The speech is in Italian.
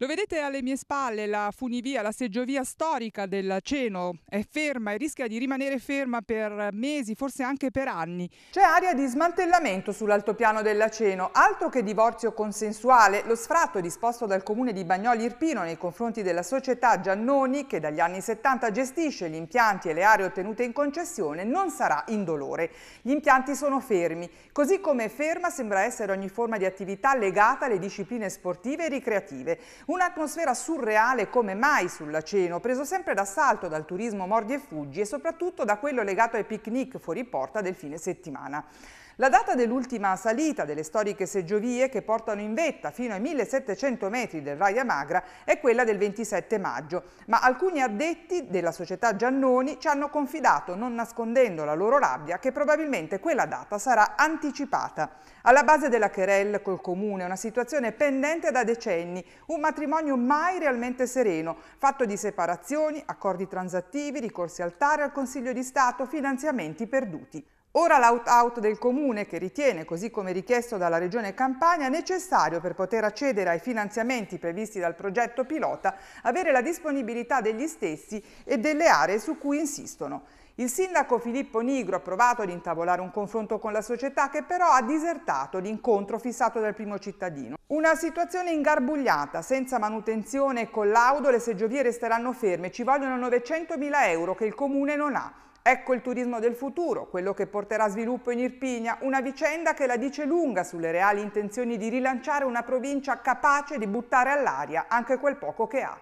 Lo vedete alle mie spalle, la funivia, la seggiovia storica del Ceno è ferma e rischia di rimanere ferma per mesi, forse anche per anni. C'è aria di smantellamento sull'altopiano del Ceno, altro che divorzio consensuale, lo sfratto disposto dal comune di Bagnoli Irpino nei confronti della società Giannoni, che dagli anni 70 gestisce gli impianti e le aree ottenute in concessione, non sarà indolore. Gli impianti sono fermi, così come ferma sembra essere ogni forma di attività legata alle discipline sportive e ricreative. Un'atmosfera surreale come mai sull'Aceno, preso sempre d'assalto dal turismo mordi e fuggi e soprattutto da quello legato ai picnic fuori porta del fine settimana. La data dell'ultima salita delle storiche seggiovie che portano in vetta fino ai 1700 metri del Raia Magra è quella del 27 maggio, ma alcuni addetti della società Giannoni ci hanno confidato, non nascondendo la loro rabbia, che probabilmente quella data sarà anticipata. Alla base della querelle col comune, una situazione pendente da decenni, un matrimonio mai realmente sereno, fatto di separazioni, accordi transattivi, ricorsi al TAR, al Consiglio di Stato, finanziamenti perduti. Ora l'out-out del Comune, che ritiene, così come richiesto dalla Regione Campania, necessario per poter accedere ai finanziamenti previsti dal progetto pilota, avere la disponibilità degli stessi e delle aree su cui insistono. Il sindaco Filippo Nigro ha provato ad intavolare un confronto con la società che però ha disertato l'incontro fissato dal primo cittadino. Una situazione ingarbugliata, senza manutenzione e collaudo, le seggiovie resteranno ferme, ci vogliono 900.000 euro che il comune non ha. Ecco il turismo del futuro, quello che porterà sviluppo in Irpigna, una vicenda che la dice lunga sulle reali intenzioni di rilanciare una provincia capace di buttare all'aria anche quel poco che ha.